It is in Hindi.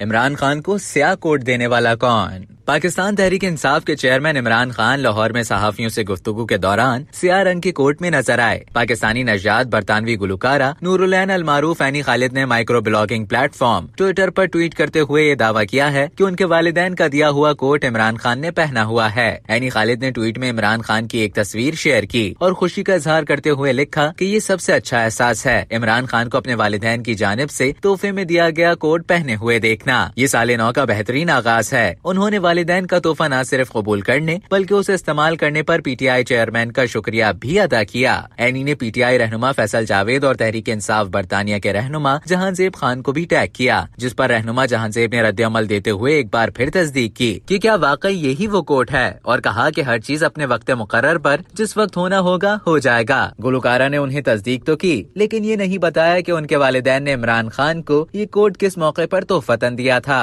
इमरान खान को स्या कोट देने वाला कौन पाकिस्तान तहरीक इंसाफ के चेयरमैन इमरान खान लाहौर में सहाफियों से गुफ्तगु के दौरान सिया रंग की कोर्ट में नजर आए पाकिस्तानी नजात बरतानवी गुलकारा नूरुलैन अलमारूफ एनी खालिद ने माइक्रो ब्लॉगिंग प्लेटफॉर्म ट्विटर पर ट्वीट करते हुए ये दावा किया है कि उनके वालदेन का दिया हुआ कोट इमरान खान ने पहना हुआ है एनी खालिद ने ट्वीट में इमरान खान की एक तस्वीर शेयर की और खुशी का इजहार करते हुए लिखा की ये सबसे अच्छा एहसास है इमरान खान को अपने वालदेन की जानब ऐसी तोहफे में दिया गया कोट पहने हुए देखना ये साले नौ का बेहतरीन आगाज है उन्होंने वाले वालदेन का तोहफा न सिर्फ कबूल करने बल्कि उसे इस्तेमाल करने आरोप पी टी आई चेयरमैन का शुक्रिया भी अदा किया एनी ने पी टी आई रहनुमा फैसल जावेद और तहरीक इंसाफ बरतानिया के रहनुमा जहांजेब खान को भी टैग किया जिस पर रहनुमा जहांजेब ने रद्द अमल देते हुए एक बार फिर तस्दीक की कि क्या वाकई यही वो कोर्ट है और कहा की हर चीज अपने वक्त मुकर पर जिस वक्त होना होगा हो जाएगा गुलकारा ने उन्हें तस्दीक तो की लेकिन ये नहीं बताया की उनके वालदेन ने इमरान खान को ये कोर्ट किस मौके पर तोहफतन दिया था